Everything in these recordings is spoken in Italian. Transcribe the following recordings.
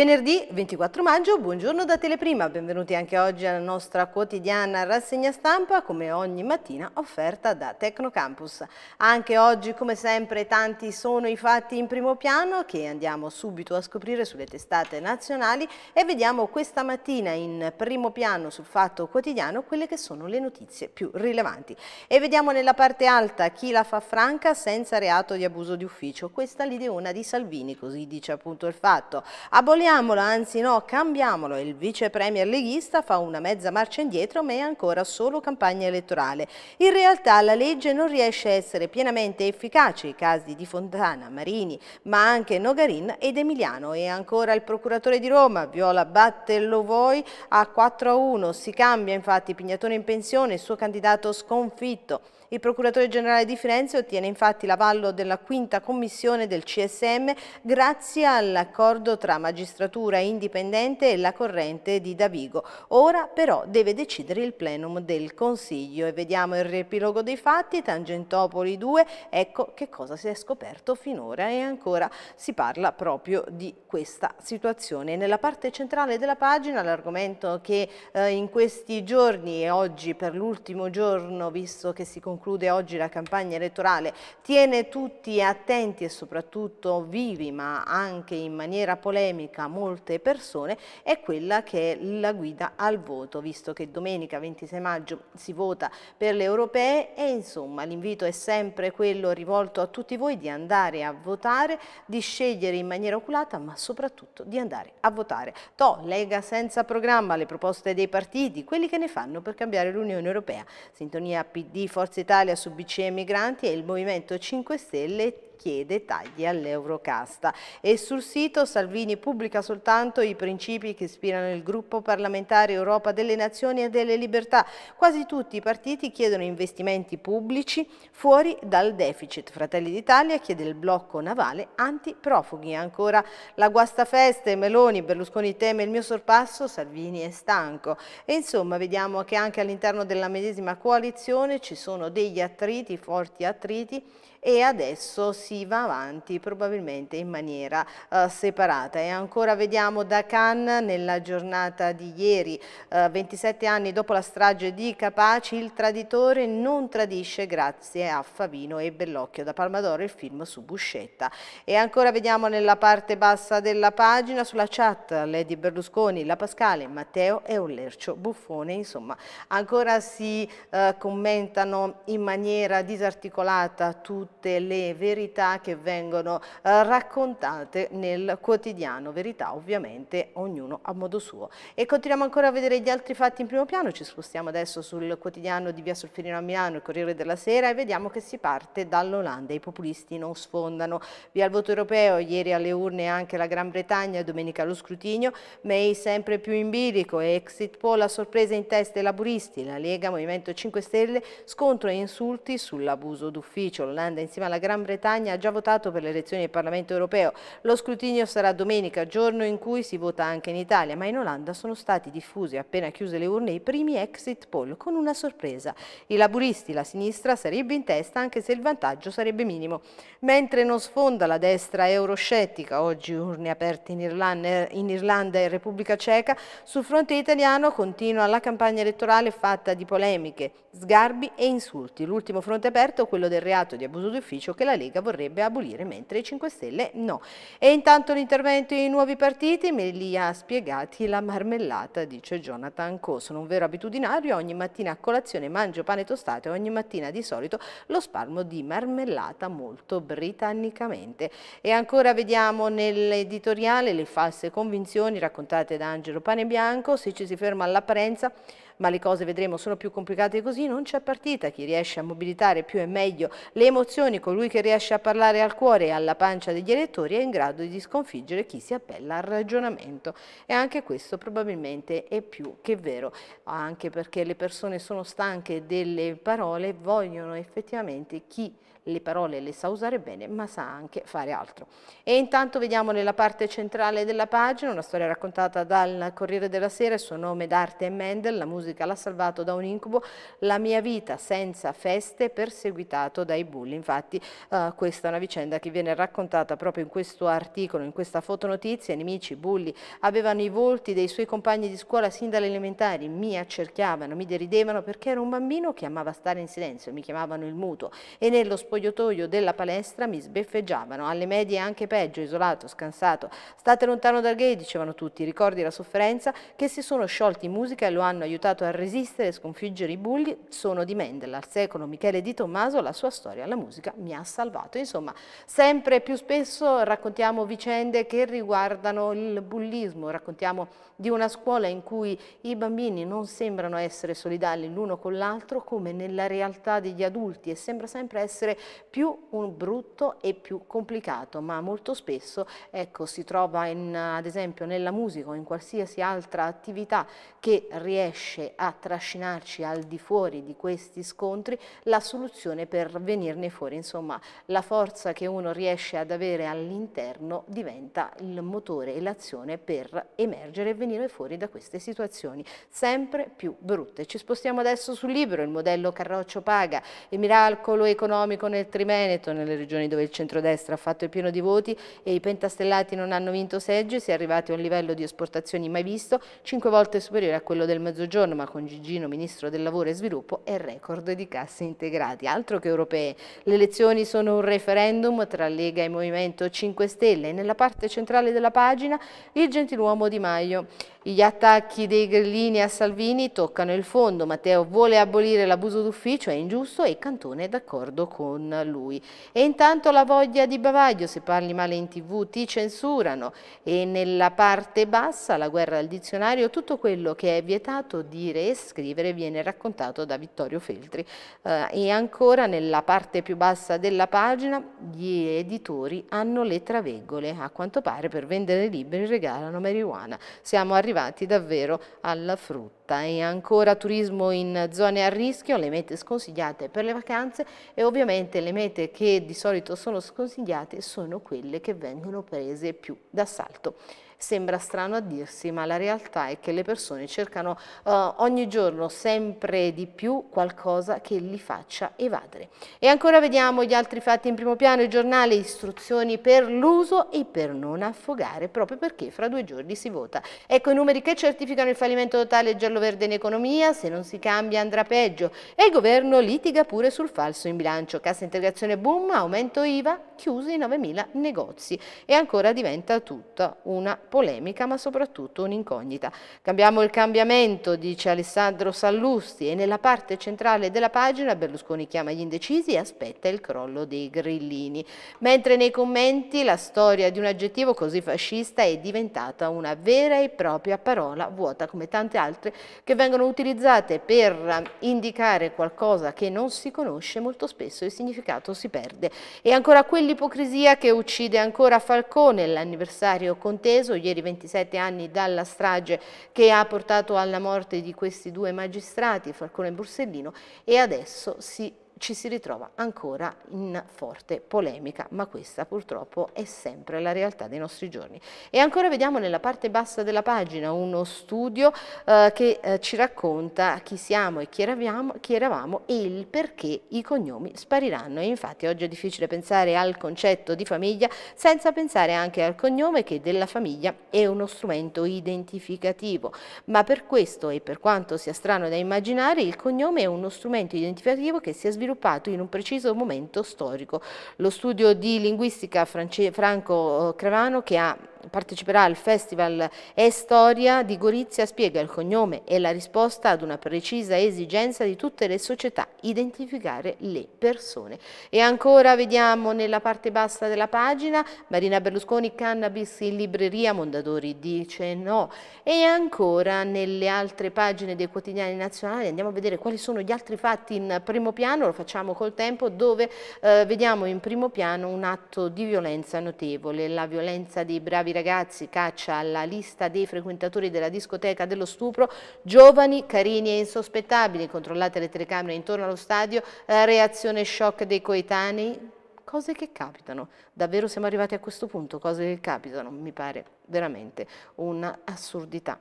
Venerdì 24 maggio, buongiorno da Teleprima, benvenuti anche oggi alla nostra quotidiana rassegna stampa come ogni mattina offerta da Tecnocampus. Anche oggi come sempre tanti sono i fatti in primo piano che andiamo subito a scoprire sulle testate nazionali e vediamo questa mattina in primo piano sul fatto quotidiano quelle che sono le notizie più rilevanti. E vediamo nella parte alta chi la fa franca senza reato di abuso di ufficio, questa l'ideona di Salvini, così dice appunto il fatto. Aboliamo Cambiamolo, anzi no, cambiamolo. Il vice premier leghista fa una mezza marcia indietro ma è ancora solo campagna elettorale. In realtà la legge non riesce a essere pienamente efficace. I casi di Fontana, Marini, ma anche Nogarin ed Emiliano. E ancora il procuratore di Roma, Viola Battello Battellovoi, a 4 a 1. Si cambia infatti Pignatone in pensione, il suo candidato sconfitto. Il procuratore generale di Firenze ottiene infatti l'avallo della quinta commissione del CSM grazie all'accordo tra magistratura indipendente e la corrente di Davigo. Ora però deve decidere il plenum del Consiglio e vediamo il riepilogo dei fatti, Tangentopoli 2, ecco che cosa si è scoperto finora e ancora si parla proprio di questa situazione. Nella parte centrale della pagina l'argomento che eh, in questi giorni e oggi per l'ultimo giorno, visto che si conclude conclude oggi la campagna elettorale tiene tutti attenti e soprattutto vivi, ma anche in maniera polemica, molte persone, è quella che è la guida al voto, visto che domenica 26 maggio si vota per le europee e insomma l'invito è sempre quello rivolto a tutti voi di andare a votare, di scegliere in maniera oculata, ma soprattutto di andare a votare. To, Lega senza programma, le proposte dei partiti, quelli che ne fanno per cambiare l'Unione Europea. Sintonia PD Forza Italia Italia su BCE Migranti e il Movimento 5 Stelle chiede tagli all'Eurocasta. E sul sito Salvini pubblica soltanto i principi che ispirano il gruppo parlamentare Europa delle Nazioni e delle Libertà. Quasi tutti i partiti chiedono investimenti pubblici fuori dal deficit. Fratelli d'Italia chiede il blocco navale antiprofughi. Ancora la guastafeste, Meloni, Berlusconi teme il mio sorpasso, Salvini è stanco. E insomma vediamo che anche all'interno della medesima coalizione ci sono degli attriti, forti attriti e adesso si si va avanti probabilmente in maniera eh, separata. E ancora vediamo da Cannes nella giornata di ieri, eh, 27 anni dopo la strage di Capaci, il traditore non tradisce grazie a Favino e Bellocchio. Da Palma d'Oro il film su Buscetta. E ancora vediamo nella parte bassa della pagina, sulla chat, Lady Berlusconi, La Pascale, Matteo e un lercio buffone, insomma. Ancora si eh, commentano in maniera disarticolata tutte le verità verità che vengono eh, raccontate nel quotidiano, verità ovviamente ognuno a modo suo. E continuiamo ancora a vedere gli altri fatti in primo piano, ci spostiamo adesso sul quotidiano di Via Solferino a Milano, il Corriere della Sera e vediamo che si parte dall'Olanda, i populisti non sfondano. Via il voto europeo, ieri alle urne anche la Gran Bretagna, domenica lo scrutinio, May sempre più in bilico exit poll a sorpresa in testa ai laburisti, la Lega, Movimento 5 Stelle, scontro e insulti sull'abuso d'ufficio. L'Olanda insieme alla Gran Bretagna Spagna ha già votato per le elezioni del Parlamento europeo. Lo scrutinio sarà domenica, giorno in cui si vota anche in Italia, ma in Olanda sono stati diffusi appena chiuse le urne i primi exit poll con una sorpresa. I laburisti, la sinistra, sarebbe in testa anche se il vantaggio sarebbe minimo. Mentre non sfonda la destra euroscettica, oggi urne aperte in Irlanda, in Irlanda e Repubblica Ceca, sul fronte italiano continua la campagna elettorale fatta di polemiche, sgarbi e insulti. L'ultimo fronte aperto, è quello del reato di abuso d'ufficio che la Lega vorrebbe vorrebbe abolire, mentre i 5 Stelle no. E intanto l'intervento in nuovi partiti me li ha spiegati la marmellata, dice Jonathan Co. Sono un vero abitudinario, ogni mattina a colazione mangio pane tostato e ogni mattina di solito lo spalmo di marmellata molto britannicamente. E ancora vediamo nell'editoriale le false convinzioni raccontate da Angelo Panebianco, se ci si ferma all'apparenza ma le cose vedremo sono più complicate così, non c'è partita, chi riesce a mobilitare più e meglio le emozioni, colui che riesce a parlare al cuore e alla pancia degli elettori è in grado di sconfiggere chi si appella al ragionamento e anche questo probabilmente è più che vero, anche perché le persone sono stanche delle parole, vogliono effettivamente chi le parole le sa usare bene ma sa anche fare altro. E intanto vediamo nella parte centrale della pagina una storia raccontata dal Corriere della Sera, il suo nome d'arte è Mendel, la musica musica l'ha salvato da un incubo, la mia vita senza feste perseguitato dai bulli. Infatti eh, questa è una vicenda che viene raccontata proprio in questo articolo, in questa fotonotizia, i nemici, bulli, avevano i volti dei suoi compagni di scuola sin dalle elementari, mi accerchiavano, mi deridevano perché ero un bambino che amava stare in silenzio, mi chiamavano il muto e nello spogliatoio della palestra mi sbeffeggiavano, alle medie anche peggio, isolato, scansato, state lontano dal gay, dicevano tutti, ricordi la sofferenza che si sono sciolti in musica e lo hanno aiutato imparato a resistere e sconfiggere i bulli sono di Mendel, al secolo Michele Di Tommaso, la sua storia, la musica mi ha salvato. Insomma, sempre più spesso raccontiamo vicende che riguardano il bullismo, raccontiamo di una scuola in cui i bambini non sembrano essere solidali l'uno con l'altro come nella realtà degli adulti e sembra sempre essere più un brutto e più complicato, ma molto spesso ecco, si trova in, ad esempio nella musica o in qualsiasi altra attività che riesce riesce a trascinarci al di fuori di questi scontri la soluzione per venirne fuori, insomma la forza che uno riesce ad avere all'interno diventa il motore e l'azione per emergere e venire fuori da queste situazioni sempre più brutte. Ci spostiamo adesso sul libro, il modello Carroccio paga e miracolo economico nel trimeneto nelle regioni dove il centrodestra ha fatto il pieno di voti e i pentastellati non hanno vinto seggi, si è arrivati a un livello di esportazioni mai visto, 5 volte superiore a quello del mezzogiorno governo, ma con Gigino, ministro del lavoro e sviluppo, e record di casse integrati. Altro che europee. Le elezioni sono un referendum tra Lega e Movimento 5 Stelle e nella parte centrale della pagina il gentiluomo Di Maio. Gli attacchi dei grillini a Salvini toccano il fondo. Matteo vuole abolire l'abuso d'ufficio, è ingiusto e Cantone è d'accordo con lui. E intanto la voglia di bavaglio, se parli male in tv ti censurano. E nella parte bassa, la guerra al dizionario, tutto quello che è vietato di dire e scrivere viene raccontato da Vittorio Feltri eh, e ancora nella parte più bassa della pagina gli editori hanno le traveggole, a quanto pare per vendere libri regalano marijuana. Siamo arrivati davvero alla frutta e ancora turismo in zone a rischio, le mete sconsigliate per le vacanze e ovviamente le mete che di solito sono sconsigliate sono quelle che vengono prese più d'assalto. Sembra strano a dirsi, ma la realtà è che le persone cercano eh, ogni giorno sempre di più qualcosa che li faccia evadere. E ancora vediamo gli altri fatti in primo piano, il giornale, istruzioni per l'uso e per non affogare, proprio perché fra due giorni si vota. Ecco i numeri che certificano il fallimento totale giallo-verde in economia, se non si cambia andrà peggio e il governo litiga pure sul falso in bilancio. Cassa integrazione boom, aumento IVA, chiusi 9.000 negozi e ancora diventa tutta una polemica ma soprattutto un'incognita. Cambiamo il cambiamento, dice Alessandro Sallusti e nella parte centrale della pagina Berlusconi chiama gli indecisi e aspetta il crollo dei grillini. Mentre nei commenti la storia di un aggettivo così fascista è diventata una vera e propria parola vuota come tante altre che vengono utilizzate per indicare qualcosa che non si conosce molto spesso il significato si perde. E ancora quell'ipocrisia che uccide ancora Falcone, l'anniversario conteso ieri 27 anni dalla strage che ha portato alla morte di questi due magistrati, Falcone e Borsellino, e adesso si ci si ritrova ancora in forte polemica, ma questa purtroppo è sempre la realtà dei nostri giorni. E ancora vediamo nella parte bassa della pagina uno studio eh, che eh, ci racconta chi siamo e chi eravamo, chi eravamo, e il perché i cognomi spariranno. E infatti oggi è difficile pensare al concetto di famiglia senza pensare anche al cognome che della famiglia è uno strumento identificativo, ma per questo e per quanto sia strano da immaginare il cognome è uno strumento identificativo che si è sviluppato sviluppato in un preciso momento storico. Lo studio di linguistica franco-cremano eh, che ha parteciperà al festival E Storia di Gorizia spiega il cognome e la risposta ad una precisa esigenza di tutte le società, identificare le persone. E ancora vediamo nella parte bassa della pagina Marina Berlusconi, cannabis in libreria, Mondadori dice no. E ancora nelle altre pagine dei quotidiani nazionali andiamo a vedere quali sono gli altri fatti in primo piano, lo facciamo col tempo, dove eh, vediamo in primo piano un atto di violenza notevole, la violenza dei bravi bravi ragazzi, caccia alla lista dei frequentatori della discoteca dello stupro, giovani, carini e insospettabili, controllate le telecamere intorno allo stadio, reazione shock dei coetanei, cose che capitano, davvero siamo arrivati a questo punto, cose che capitano, mi pare veramente un'assurdità.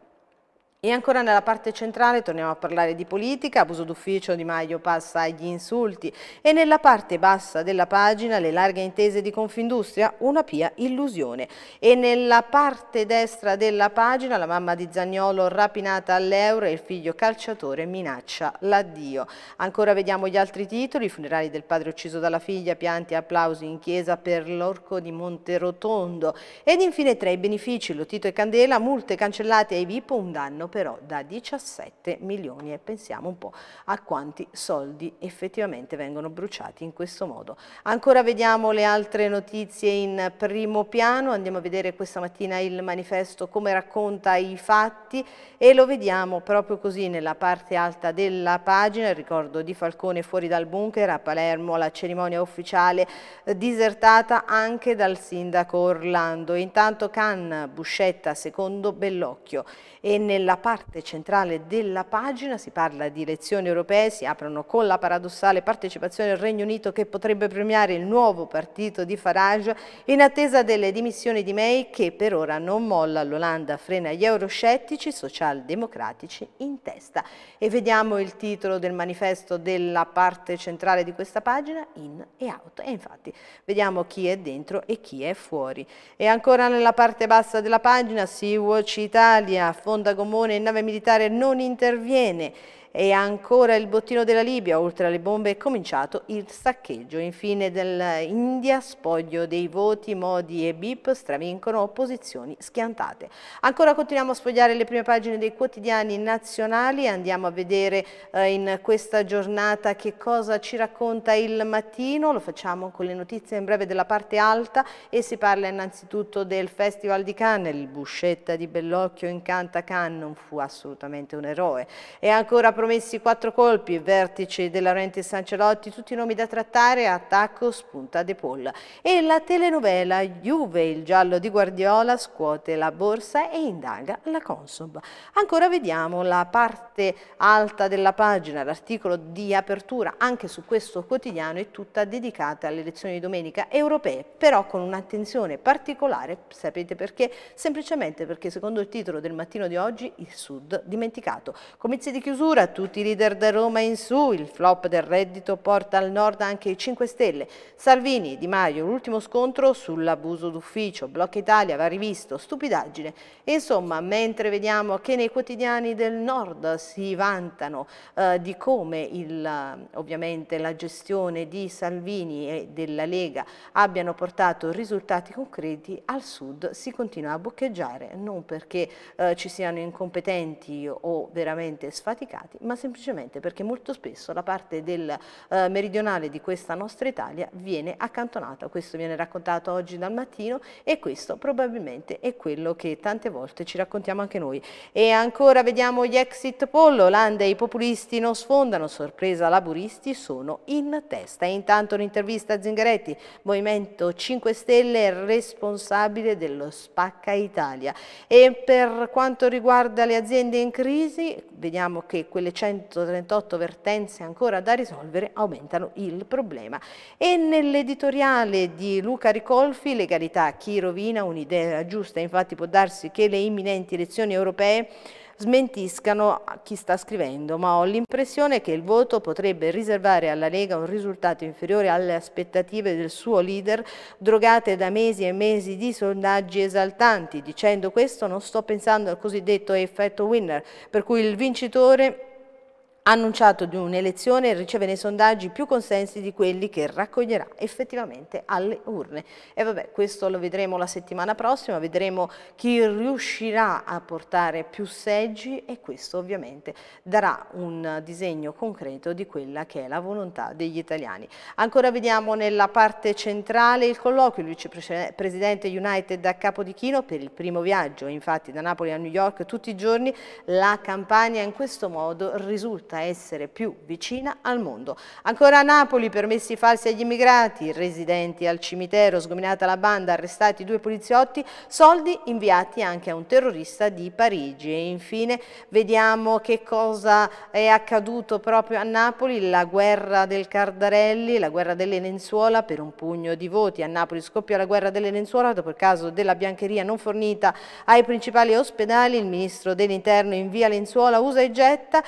E ancora nella parte centrale torniamo a parlare di politica, abuso d'ufficio Di Maio passa agli insulti e nella parte bassa della pagina le larghe intese di Confindustria, una pia illusione. E nella parte destra della pagina la mamma di Zagnolo rapinata all'euro e il figlio calciatore minaccia l'addio. Ancora vediamo gli altri titoli, i funerali del padre ucciso dalla figlia, pianti e applausi in chiesa per l'orco di Monterotondo. Ed infine tra i benefici, lottito e Candela, multe cancellate ai VIP, un danno però da 17 milioni e pensiamo un po' a quanti soldi effettivamente vengono bruciati in questo modo. Ancora vediamo le altre notizie in primo piano, andiamo a vedere questa mattina il manifesto come racconta i fatti e lo vediamo proprio così nella parte alta della pagina, il ricordo di Falcone fuori dal bunker a Palermo, la cerimonia ufficiale eh, disertata anche dal sindaco Orlando. Intanto Can, Buscetta, secondo Bellocchio e nella parte centrale della pagina si parla di elezioni europee, si aprono con la paradossale partecipazione del Regno Unito che potrebbe premiare il nuovo partito di Farage in attesa delle dimissioni di May che per ora non molla l'Olanda, frena gli euroscettici, socialdemocratici in testa. E vediamo il titolo del manifesto della parte centrale di questa pagina, in e out. E infatti vediamo chi è dentro e chi è fuori. E ancora nella parte bassa della pagina, Sea Watch Italia, Fonda Comune, il nave militare non interviene e ancora il bottino della Libia, oltre alle bombe è cominciato il saccheggio. Infine dell'India, spoglio dei voti, modi e bip, stravincono opposizioni schiantate. Ancora continuiamo a sfogliare le prime pagine dei quotidiani nazionali, andiamo a vedere eh, in questa giornata che cosa ci racconta il mattino, lo facciamo con le notizie in breve della parte alta e si parla innanzitutto del Festival di Cannes, il Buscetta di Bellocchio incanta Cannes, non fu assolutamente un eroe. E ancora promessi quattro colpi, vertice della Laurenti Sancelotti, tutti i nomi da trattare, attacco, spunta De Paul. E la telenovela Juve, il giallo di Guardiola, scuote la borsa e indaga la Consob. Ancora vediamo la parte alta della pagina, l'articolo di apertura, anche su questo quotidiano, è tutta dedicata alle elezioni di domenica europee, però con un'attenzione particolare, sapete perché? Semplicemente perché secondo il titolo del mattino di oggi, il Sud dimenticato. Comizi di chiusura, tutti i leader da Roma in su, il flop del reddito porta al nord anche i 5 Stelle. Salvini, Di Maio, l'ultimo scontro sull'abuso d'ufficio, Blocca Italia va rivisto, stupidaggine. Insomma, mentre vediamo che nei quotidiani del nord si vantano eh, di come il, ovviamente la gestione di Salvini e della Lega abbiano portato risultati concreti, al sud si continua a boccheggiare, non perché eh, ci siano incompetenti o veramente sfaticati, ma semplicemente perché molto spesso la parte del eh, meridionale di questa nostra Italia viene accantonata. Questo viene raccontato oggi dal mattino e questo probabilmente è quello che tante volte ci raccontiamo anche noi. E ancora vediamo gli exit poll, Olanda e i populisti non sfondano, sorpresa laburisti sono in testa. E intanto un'intervista a Zingaretti, Movimento 5 Stelle responsabile dello Spacca Italia. E per quanto riguarda le aziende in crisi, vediamo che quelle le 138 vertenze ancora da risolvere aumentano il problema. E nell'editoriale di Luca Ricolfi, Legalità chi rovina, un'idea giusta, infatti può darsi che le imminenti elezioni europee smentiscano chi sta scrivendo, ma ho l'impressione che il voto potrebbe riservare alla Lega un risultato inferiore alle aspettative del suo leader, drogate da mesi e mesi di sondaggi esaltanti. Dicendo questo non sto pensando al cosiddetto effetto winner, per cui il vincitore annunciato di un'elezione riceve nei sondaggi più consensi di quelli che raccoglierà effettivamente alle urne. E vabbè, questo lo vedremo la settimana prossima, vedremo chi riuscirà a portare più seggi e questo ovviamente darà un disegno concreto di quella che è la volontà degli italiani. Ancora vediamo nella parte centrale il colloquio, il vicepresidente United a Capodichino per il primo viaggio, infatti da Napoli a New York tutti i giorni, la campagna in questo modo risulta tutta essere più vicina al mondo. Ancora a Napoli, permessi falsi agli immigrati, residenti al cimitero, sgominata la banda, arrestati due poliziotti, soldi inviati anche a un terrorista di Parigi. E infine vediamo che cosa è accaduto proprio a Napoli, la guerra del Cardarelli, la guerra delle lenzuola per un pugno di voti. A Napoli scoppia la guerra delle lenzuola dopo il caso della biancheria non fornita ai principali ospedali. Il ministro dell'interno invia lenzuola, usa e getta,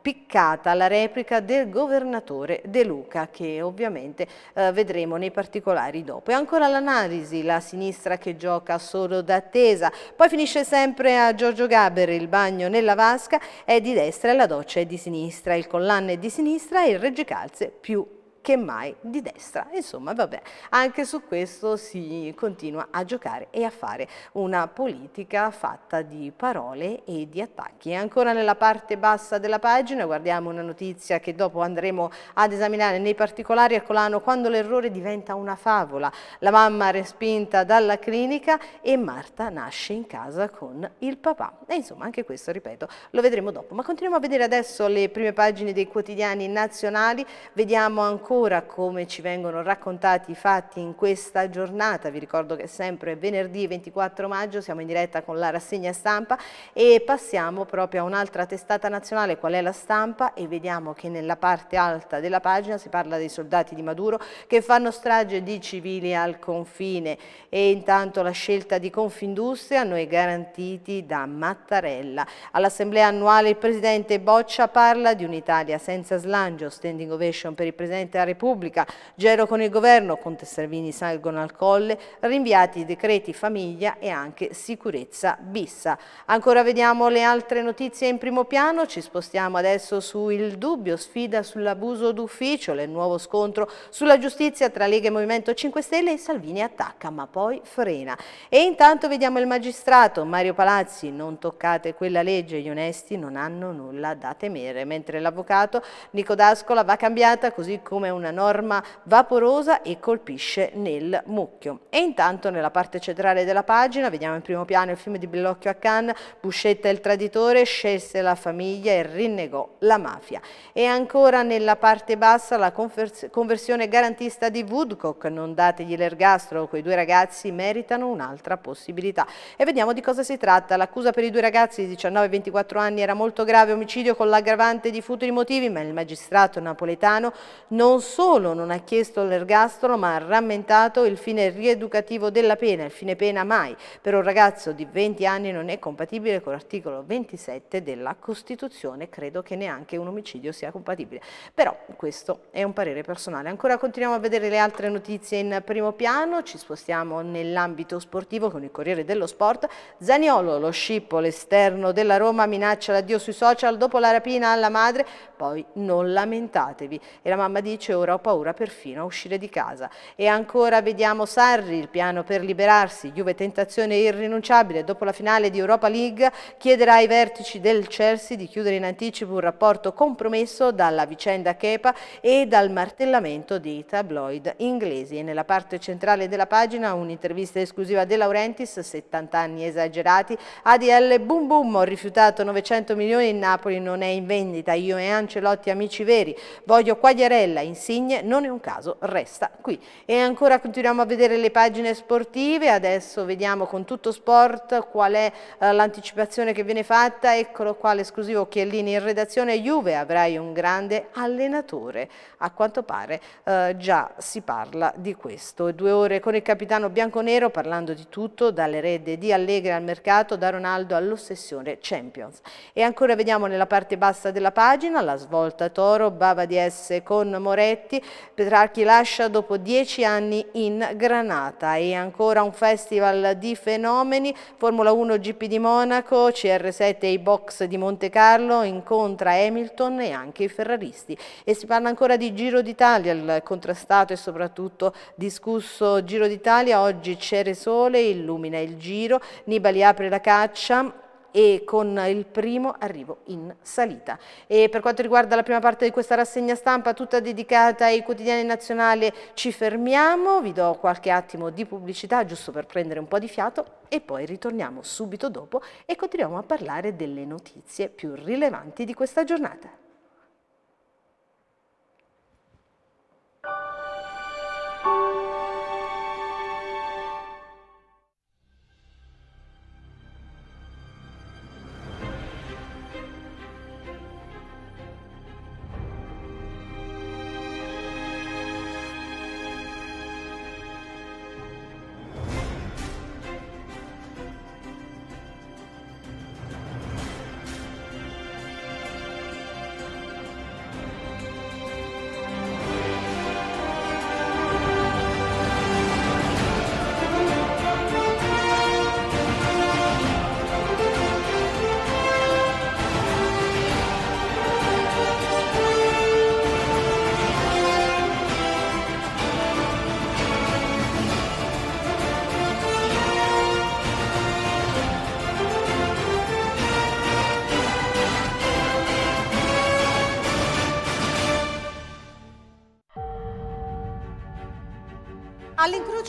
piccolo spiccata la replica del governatore De Luca che ovviamente eh, vedremo nei particolari dopo. E ancora l'analisi, la sinistra che gioca solo d'attesa, poi finisce sempre a Giorgio Gaber il bagno nella vasca, è di destra e la doccia è di sinistra, il collane è di sinistra e il reggicalze più che mai di destra. Insomma, vabbè, anche su questo si continua a giocare e a fare una politica fatta di parole e di attacchi. E ancora nella parte bassa della pagina guardiamo una notizia che dopo andremo ad esaminare nei particolari a Colano quando l'errore diventa una favola. La mamma respinta dalla clinica e Marta nasce in casa con il papà. E insomma, anche questo, ripeto, lo vedremo dopo. Ma continuiamo a vedere adesso le prime pagine dei quotidiani nazionali. Vediamo ancora ancora come ci vengono raccontati i fatti in questa giornata. Vi ricordo che sempre venerdì 24 maggio siamo in diretta con la rassegna stampa e passiamo proprio a un'altra testata nazionale, qual è la stampa, e vediamo che nella parte alta della pagina si parla dei soldati di Maduro che fanno strage di civili al confine e intanto la scelta di Confindustria noi garantiti da Mattarella. All'assemblea annuale il presidente Boccia parla di un'Italia senza slangio, standing ovation per il presidente a Repubblica, Gero con il governo, Conte Servini salgono al colle, rinviati i decreti famiglia e anche sicurezza bissa. Ancora vediamo le altre notizie in primo piano, ci spostiamo adesso su Il Dubbio, sfida sull'abuso d'ufficio, il nuovo scontro sulla giustizia tra Lega e Movimento 5 Stelle e Salvini attacca ma poi frena. E intanto vediamo il magistrato Mario Palazzi, non toccate quella legge, gli onesti non hanno nulla da temere, mentre l'avvocato Nico D'Ascola va cambiata così come una norma vaporosa e colpisce nel mucchio. E intanto nella parte centrale della pagina, vediamo in primo piano il film di Bellocchio a Cannes, Buscetta il traditore scelse la famiglia e rinnegò la mafia. E ancora nella parte bassa la conversione garantista di Woodcock, non dategli l'ergastro, quei due ragazzi meritano un'altra possibilità. E vediamo di cosa si tratta. L'accusa per i due ragazzi di 19 e 24 anni era molto grave, omicidio con l'aggravante di futuri motivi, ma il magistrato napoletano non solo non ha chiesto l'ergastolo ma ha rammentato il fine rieducativo della pena, il fine pena mai, per un ragazzo di 20 anni non è compatibile con l'articolo 27 della Costituzione, credo che neanche un omicidio sia compatibile, però questo è un parere personale. Ancora continuiamo a vedere le altre notizie in primo piano, ci spostiamo nell'ambito sportivo con il Corriere dello Sport, Zaniolo, lo scippo, l'esterno della Roma minaccia l'addio sui social dopo la rapina alla madre, poi non lamentatevi e la mamma dice dice ora ho paura perfino a uscire di casa. E ancora vediamo Sarri, il piano per liberarsi, Juve tentazione irrinunciabile, dopo la finale di Europa League chiederà ai vertici del Chelsea di chiudere in anticipo un rapporto compromesso dalla vicenda Kepa e dal martellamento dei tabloid inglesi. E nella parte centrale della pagina un'intervista esclusiva De Laurentiis, 70 anni esagerati, ADL boom boom, ho rifiutato 900 milioni, in Napoli non è in vendita, io e Ancelotti amici veri, voglio Quagliarella in insigne non è un caso, resta qui. E ancora continuiamo a vedere le pagine sportive, adesso vediamo con tutto sport qual è eh, l'anticipazione che viene fatta, eccolo qua l'esclusivo Chiellini in redazione Juve, avrai un grande allenatore, a quanto pare eh, già si parla di questo. Due ore con il capitano bianconero parlando di tutto, dalle dall'erede di Allegri al mercato, da Ronaldo all'ossessione Champions. E ancora vediamo nella parte bassa della pagina la svolta Toro, Bava di S con Moreno, Ungaretti, Petrarchi lascia dopo dieci anni in Granata e ancora un festival di fenomeni, Formula 1 GP di Monaco, CR7 e i box di Monte Carlo, incontra Hamilton e anche i ferraristi. E si parla ancora di Giro d'Italia, il contrastato e soprattutto discusso Giro d'Italia, oggi Ceresole illumina il Giro, Nibali apre la caccia, e con il primo arrivo in salita. E per quanto riguarda la prima parte di questa rassegna stampa, tutta dedicata ai quotidiani nazionali, ci fermiamo, vi do qualche attimo di pubblicità giusto per prendere un po' di fiato e poi ritorniamo subito dopo e continuiamo a parlare delle notizie più rilevanti di questa giornata.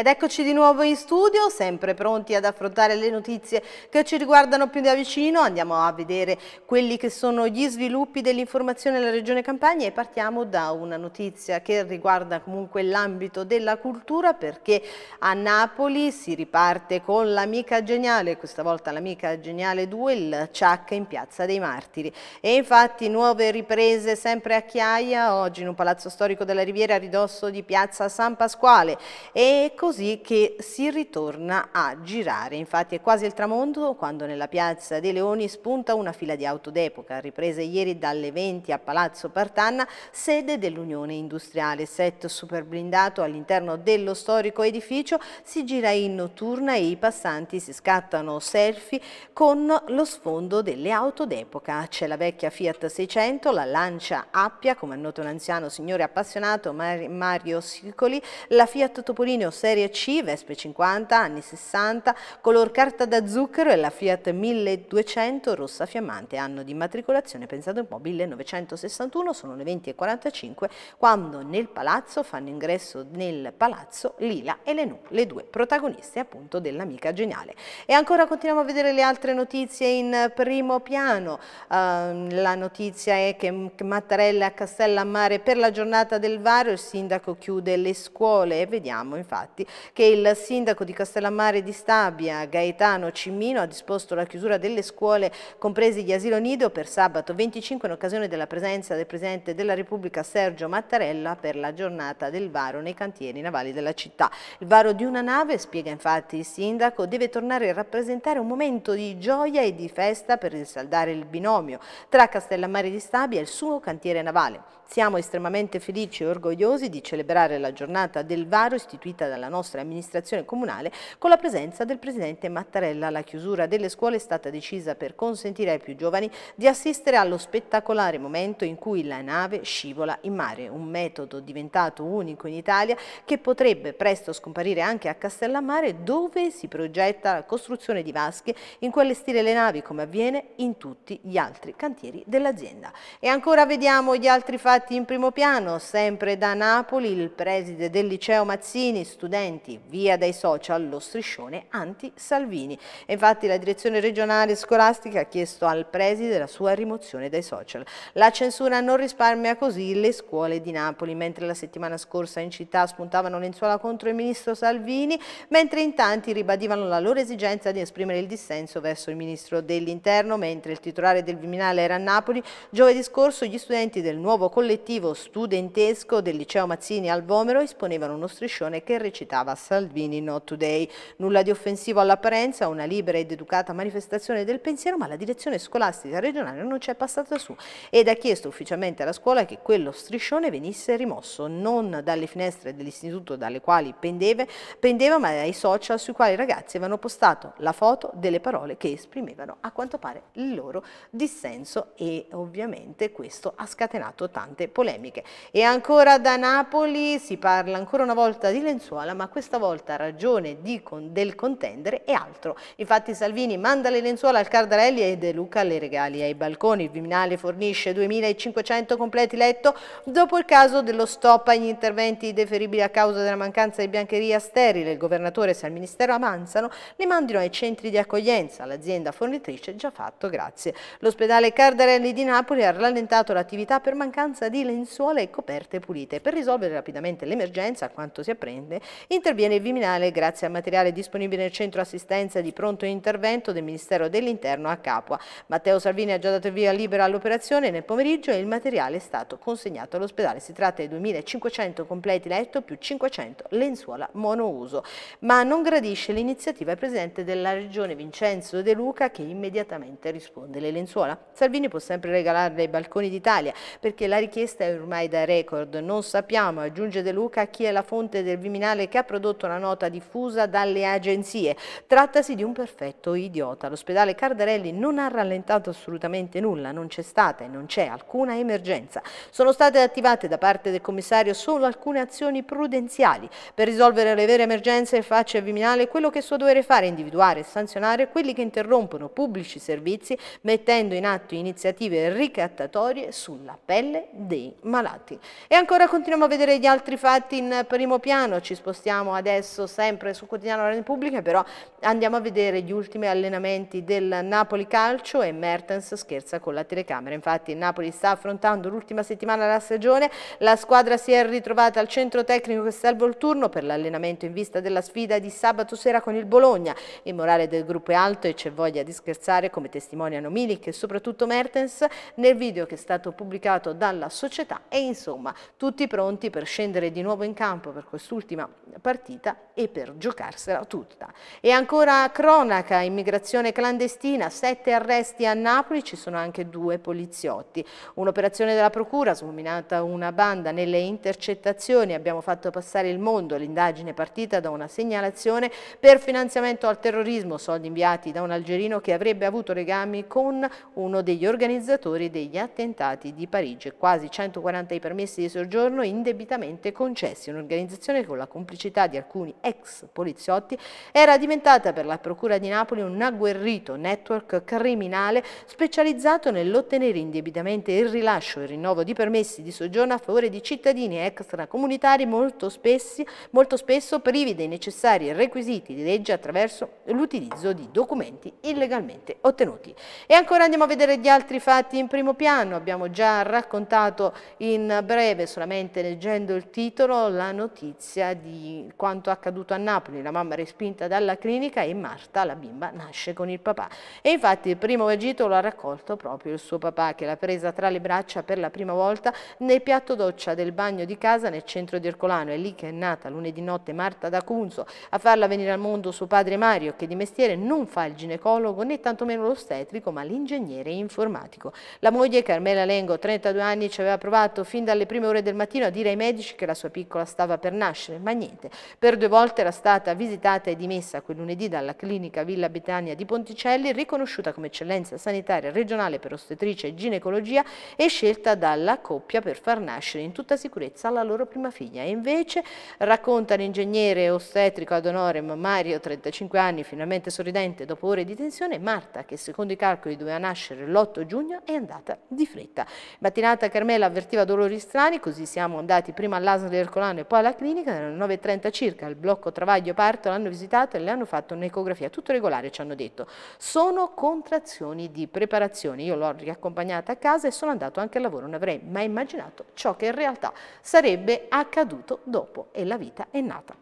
Ed eccoci di nuovo in studio, sempre pronti ad affrontare le notizie che ci riguardano più da vicino. Andiamo a vedere quelli che sono gli sviluppi dell'informazione nella Regione Campania e partiamo da una notizia che riguarda comunque l'ambito della cultura perché a Napoli si riparte con l'amica geniale, questa volta l'amica geniale 2, il CIAC in Piazza dei Martiri. E infatti nuove riprese sempre a Chiaia, oggi in un palazzo storico della Riviera a ridosso di Piazza San Pasquale. E così così che si ritorna a girare. Infatti è quasi il tramonto quando nella piazza dei Leoni spunta una fila di auto d'epoca, riprese ieri dalle 20 a Palazzo Partanna, sede dell'Unione Industriale. Set super blindato all'interno dello storico edificio, si gira in notturna e i passanti si scattano selfie con lo sfondo delle auto d'epoca. C'è la vecchia Fiat 600, la Lancia Appia, come annotato un anziano signore appassionato Mario Sicoli, la Fiat Topolino serie serie C, Vespe 50, anni 60, color carta da zucchero e la Fiat 1200 rossa fiammante, anno di matricolazione, pensate un po', 1961, sono le 20.45, quando nel palazzo fanno ingresso nel palazzo Lila e Lenù, le due protagoniste appunto dell'amica geniale. E ancora continuiamo a vedere le altre notizie in primo piano, uh, la notizia è che Mattarella a Castellammare per la giornata del Vario il sindaco chiude le scuole e vediamo infatti che il sindaco di Castellammare di Stabia, Gaetano Cimmino, ha disposto la chiusura delle scuole, compresi gli asilo nido, per sabato 25 in occasione della presenza del Presidente della Repubblica Sergio Mattarella per la giornata del varo nei cantieri navali della città. Il varo di una nave, spiega infatti il sindaco, deve tornare a rappresentare un momento di gioia e di festa per risaldare il binomio tra Castellammare di Stabia e il suo cantiere navale. Siamo estremamente felici e orgogliosi di celebrare la giornata del Varo istituita dalla nostra amministrazione comunale con la presenza del Presidente Mattarella. La chiusura delle scuole è stata decisa per consentire ai più giovani di assistere allo spettacolare momento in cui la nave scivola in mare, un metodo diventato unico in Italia che potrebbe presto scomparire anche a Castellammare dove si progetta la costruzione di vasche in quelle stile le navi come avviene in tutti gli altri cantieri dell'azienda. E ancora vediamo gli altri fatti infatti in primo piano, sempre da Napoli, il preside del liceo Mazzini, studenti, via dai social, lo striscione anti-Salvini. Infatti la direzione regionale scolastica ha chiesto al preside la sua rimozione dai social. La censura non risparmia così le scuole di Napoli, mentre la settimana scorsa in città spuntavano lenzuola contro il ministro Salvini, mentre in tanti ribadivano la loro esigenza di esprimere il dissenso verso il ministro dell'interno, mentre il titolare del Viminale era a Napoli, giovedì scorso gli studenti del nuovo collegio collettivo studentesco del liceo Mazzini al Vomero esponevano uno striscione che recitava Salvini not today. Nulla di offensivo all'apparenza, una libera ed educata manifestazione del pensiero, ma la direzione scolastica regionale non ci è passata su ed ha chiesto ufficialmente alla scuola che quello striscione venisse rimosso non dalle finestre dell'istituto dalle quali pendeva, pendeva ma dai social sui quali i ragazzi avevano postato la foto delle parole che esprimevano a quanto pare il loro dissenso e ovviamente questo ha scatenato tante tante polemiche. E ancora da Napoli si parla ancora una volta di lenzuola, ma questa volta ragione con del contendere è altro. Infatti Salvini manda le lenzuola al Cardarelli e De Luca le regali ai balconi. Il Viminale fornisce 2.500 completi letto dopo il caso dello stop agli interventi deferibili a causa della mancanza di biancheria sterile. Il governatore se al Ministero avanzano li mandino ai centri di accoglienza. L'azienda fornitrice già fatto, grazie. L'ospedale Cardarelli di Napoli ha rallentato l'attività per mancanza mancanza di lenzuola e coperte pulite. Per risolvere rapidamente l'emergenza, a quanto si apprende, interviene il Viminale grazie al materiale disponibile nel centro assistenza di pronto intervento del Ministero dell'Interno a Capua. Matteo Salvini ha già dato via libera all'operazione nel pomeriggio e il materiale è stato consegnato all'ospedale. Si tratta di 2500 completi letto più 500 lenzuola monouso, ma non gradisce l'iniziativa il presidente della regione Vincenzo De Luca che immediatamente risponde le lenzuola. Salvini può sempre regalarle ai balconi d'Italia perché la richiesta richiesta è ormai da record. Non sappiamo, aggiunge De Luca, chi è la fonte del Viminale che ha prodotto la nota diffusa dalle agenzie. Trattasi di un perfetto idiota. L'ospedale Cardarelli non ha rallentato assolutamente nulla, non c'è stata e non c'è alcuna emergenza. Sono state attivate da parte del commissario solo alcune azioni prudenziali. Per risolvere le vere emergenze faccia al Viminale quello che è suo dovere fare, è individuare e sanzionare quelli che interrompono pubblici servizi mettendo in atto iniziative ricattatorie sulla pelle dei malati. E ancora continuiamo a vedere gli altri fatti in primo piano, ci spostiamo adesso sempre sul quotidiano della Repubblica, però andiamo a vedere gli ultimi allenamenti del Napoli Calcio e Mertens scherza con la telecamera. Infatti il Napoli sta affrontando l'ultima settimana della stagione, la squadra si è ritrovata al centro tecnico che salvo il turno per l'allenamento in vista della sfida di sabato sera con il Bologna. Il morale del gruppo è alto e c'è voglia di scherzare come testimoniano Milik e soprattutto Mertens nel video che è stato pubblicato dalla società e insomma tutti pronti per scendere di nuovo in campo per quest'ultima partita e per giocarsela tutta. E ancora cronaca, immigrazione clandestina, sette arresti a Napoli, ci sono anche due poliziotti. Un'operazione della procura, snominata una banda nelle intercettazioni, abbiamo fatto passare il mondo, l'indagine partita da una segnalazione per finanziamento al terrorismo, soldi inviati da un algerino che avrebbe avuto legami con uno degli organizzatori degli attentati di Parigi. Quasi quasi 140 i permessi di soggiorno indebitamente concessi, un'organizzazione che con la complicità di alcuni ex poliziotti era diventata per la Procura di Napoli un agguerrito network criminale specializzato nell'ottenere indebitamente il rilascio e il rinnovo di permessi di soggiorno a favore di cittadini extracomunitari molto, spessi, molto spesso privi dei necessari requisiti di legge attraverso l'utilizzo di documenti illegalmente ottenuti. E ancora andiamo a vedere gli altri fatti in primo piano, abbiamo già raccontato riportato in breve, solamente leggendo il titolo, la notizia di quanto accaduto a Napoli. La mamma respinta dalla clinica e Marta, la bimba, nasce con il papà. E infatti il primo vegito lo ha raccolto proprio il suo papà, che l'ha presa tra le braccia per la prima volta nel piatto doccia del bagno di casa nel centro di Ercolano. È lì che è nata lunedì notte Marta da Cunzo. A farla venire al mondo suo padre Mario, che di mestiere non fa il ginecologo né tantomeno l'ostetrico, ma l'ingegnere informatico. La moglie Carmela Lengo, 32 anni, ci aveva provato fin dalle prime ore del mattino a dire ai medici che la sua piccola stava per nascere, ma niente. Per due volte era stata visitata e dimessa quel lunedì dalla clinica Villa Betania di Ponticelli, riconosciuta come eccellenza sanitaria regionale per ostetricia e ginecologia e scelta dalla coppia per far nascere in tutta sicurezza la loro prima figlia. E invece, racconta l'ingegnere ostetrico ad honorem Mario, 35 anni, finalmente sorridente dopo ore di tensione, Marta, che secondo i calcoli doveva nascere l'8 giugno, è andata di fretta. Mattinata Carmen Carmela avvertiva dolori strani, così siamo andati prima all'asno di Ercolano e poi alla clinica, erano 9.30 circa, al blocco Travaglio Parto l'hanno visitato e le hanno fatto un'ecografia, tutto regolare ci hanno detto. Sono contrazioni di preparazione, io l'ho riaccompagnata a casa e sono andato anche al lavoro, non avrei mai immaginato ciò che in realtà sarebbe accaduto dopo e la vita è nata.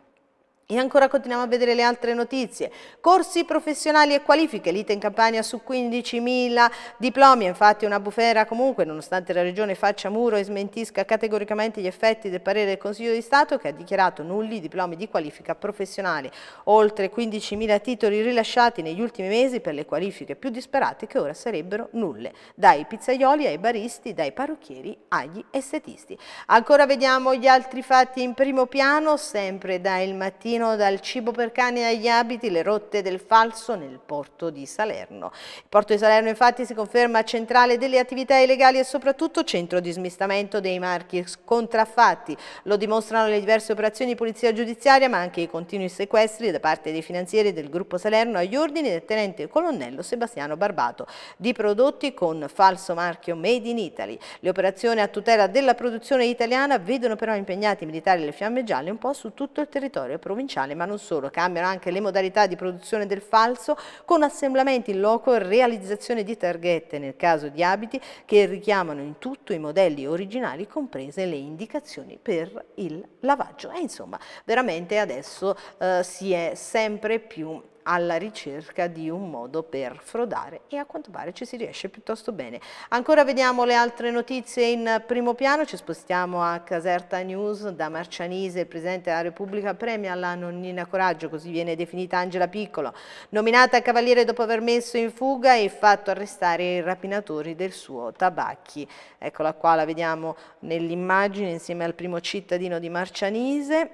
E ancora continuiamo a vedere le altre notizie. Corsi professionali e qualifiche, lite in Campania su 15.000 diplomi, infatti una bufera comunque, nonostante la Regione faccia muro e smentisca categoricamente gli effetti del parere del Consiglio di Stato che ha dichiarato nulli i diplomi di qualifica professionale. Oltre 15.000 titoli rilasciati negli ultimi mesi per le qualifiche più disperate che ora sarebbero nulle, dai pizzaioli ai baristi, dai parrucchieri agli estetisti. Ancora vediamo gli altri fatti in primo piano, sempre dal mattino Trentino, dal cibo per cani agli abiti, le rotte del falso nel porto di Salerno. Il porto di Salerno infatti si conferma centrale delle attività illegali e soprattutto centro di smistamento dei marchi contraffatti. Lo dimostrano le diverse operazioni di polizia giudiziaria ma anche i continui sequestri da parte dei finanzieri del gruppo Salerno agli ordini del tenente colonnello Sebastiano Barbato di prodotti con falso marchio Made in Italy. Le operazioni a tutela della produzione italiana vedono però impegnati i militari delle fiamme gialle un po' su tutto il territorio provinciale provinciale, ma non solo, cambiano anche le modalità di produzione del falso con assemblamenti in loco e realizzazione di targhette nel caso di abiti che richiamano in tutto i modelli originali, comprese le indicazioni per il lavaggio. E insomma, veramente adesso eh, si è sempre più alla ricerca di un modo per frodare e a quanto pare ci si riesce piuttosto bene. Ancora vediamo le altre notizie in primo piano, ci spostiamo a Caserta News, da Marcianise il Presidente della Repubblica premia la nonnina Coraggio, così viene definita Angela Piccolo, nominata Cavaliere dopo aver messo in fuga e fatto arrestare i rapinatori del suo tabacchi. Eccola qua, la vediamo nell'immagine insieme al primo cittadino di Marcianise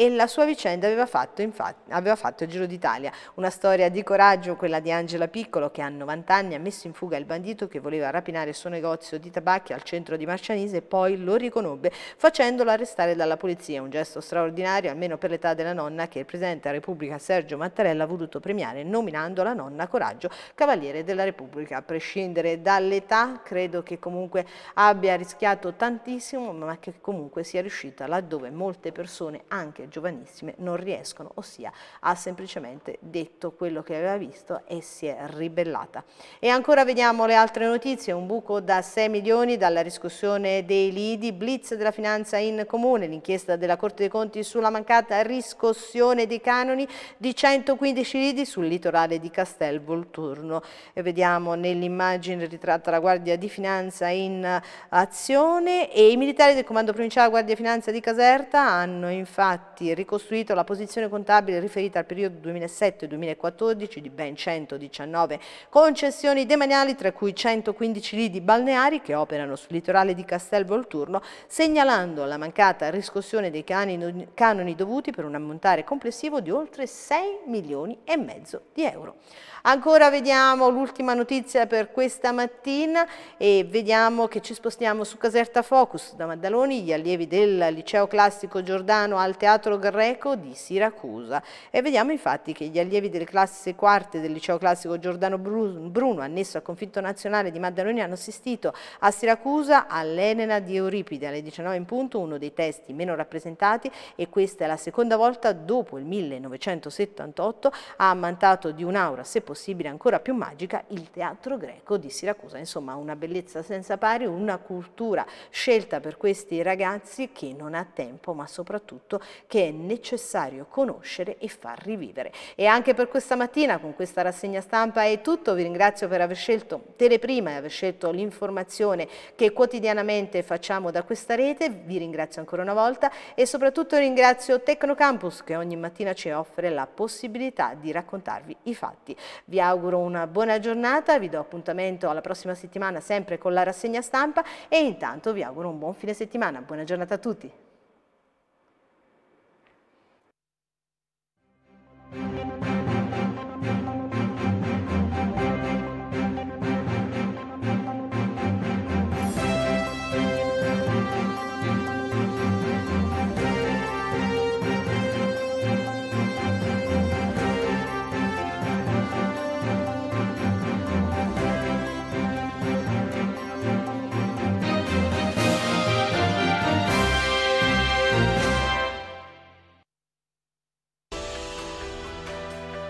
e la sua vicenda aveva fatto, infatti, aveva fatto il Giro d'Italia. Una storia di coraggio, quella di Angela Piccolo, che a 90 anni ha messo in fuga il bandito che voleva rapinare il suo negozio di tabacchi al centro di Marcianise e poi lo riconobbe facendolo arrestare dalla polizia. Un gesto straordinario, almeno per l'età della nonna, che il Presidente della Repubblica Sergio Mattarella ha voluto premiare nominando la nonna Coraggio Cavaliere della Repubblica. A prescindere dall'età, credo che comunque abbia rischiato tantissimo, ma che comunque sia riuscita laddove molte persone, anche giovanissime non riescono, ossia ha semplicemente detto quello che aveva visto e si è ribellata. E ancora vediamo le altre notizie, un buco da 6 milioni dalla riscossione dei lidi, blitz della finanza in comune, l'inchiesta della Corte dei Conti sulla mancata riscossione dei canoni di 115 lidi sul litorale di Castel Volturno. E vediamo nell'immagine ritratta la Guardia di Finanza in eh, azione e i militari del Comando Provinciale Guardia di Finanza di Caserta hanno infatti infatti ricostruito la posizione contabile riferita al periodo 2007-2014 di ben 119 concessioni demaniali, tra cui 115 lidi balneari che operano sul litorale di Castel Volturno, segnalando la mancata riscossione dei canoni dovuti per un ammontare complessivo di oltre 6 milioni e mezzo di euro. Ancora vediamo l'ultima notizia per questa mattina e vediamo che ci spostiamo su Caserta Focus. Da Maddaloni gli allievi del liceo classico Giordano al teatro Teatro Greco di Siracusa e vediamo infatti che gli allievi delle classi quarte del liceo classico Giordano Bruno annesso al conflitto nazionale di Maddaloni hanno assistito a Siracusa all'Enena di Euripide alle 19 in punto uno dei testi meno rappresentati e questa è la seconda volta dopo il 1978 ha ammantato di un'aura se possibile ancora più magica il Teatro Greco di Siracusa insomma una bellezza senza pari una cultura scelta per questi ragazzi che non ha tempo ma soprattutto che che è necessario conoscere e far rivivere. E anche per questa mattina con questa rassegna stampa è tutto, vi ringrazio per aver scelto Teleprima e aver scelto l'informazione che quotidianamente facciamo da questa rete, vi ringrazio ancora una volta e soprattutto ringrazio Tecnocampus che ogni mattina ci offre la possibilità di raccontarvi i fatti. Vi auguro una buona giornata, vi do appuntamento alla prossima settimana sempre con la rassegna stampa e intanto vi auguro un buon fine settimana, buona giornata a tutti.